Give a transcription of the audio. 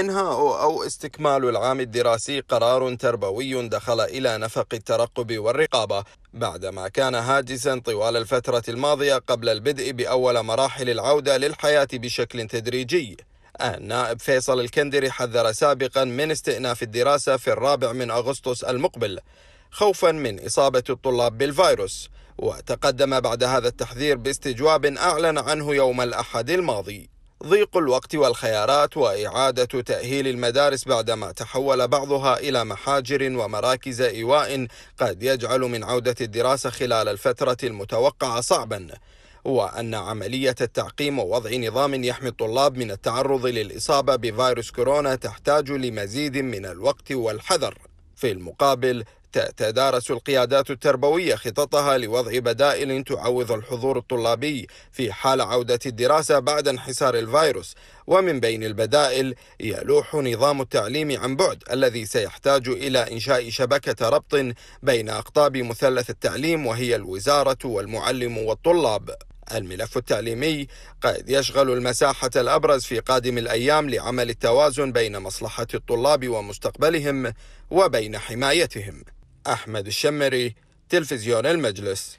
إنهاء أو استكمال العام الدراسي قرار تربوي دخل إلى نفق الترقب والرقابة بعدما كان هاجسا طوال الفترة الماضية قبل البدء بأول مراحل العودة للحياة بشكل تدريجي النائب فيصل الكندري حذر سابقا من استئناف الدراسة في الرابع من أغسطس المقبل خوفا من إصابة الطلاب بالفيروس وتقدم بعد هذا التحذير باستجواب أعلن عنه يوم الأحد الماضي ضيق الوقت والخيارات وإعادة تأهيل المدارس بعدما تحول بعضها إلى محاجر ومراكز إيواء قد يجعل من عودة الدراسة خلال الفترة المتوقعة صعبا وأن عملية التعقيم ووضع نظام يحمي الطلاب من التعرض للإصابة بفيروس كورونا تحتاج لمزيد من الوقت والحذر في المقابل تتدارس القيادات التربوية خططها لوضع بدائل تعوض الحضور الطلابي في حال عودة الدراسة بعد انحسار الفيروس ومن بين البدائل يلوح نظام التعليم عن بعد الذي سيحتاج إلى إنشاء شبكة ربط بين أقطاب مثلث التعليم وهي الوزارة والمعلم والطلاب الملف التعليمي قد يشغل المساحة الأبرز في قادم الأيام لعمل التوازن بين مصلحة الطلاب ومستقبلهم وبين حمايتهم أحمد الشمري تلفزيون المجلس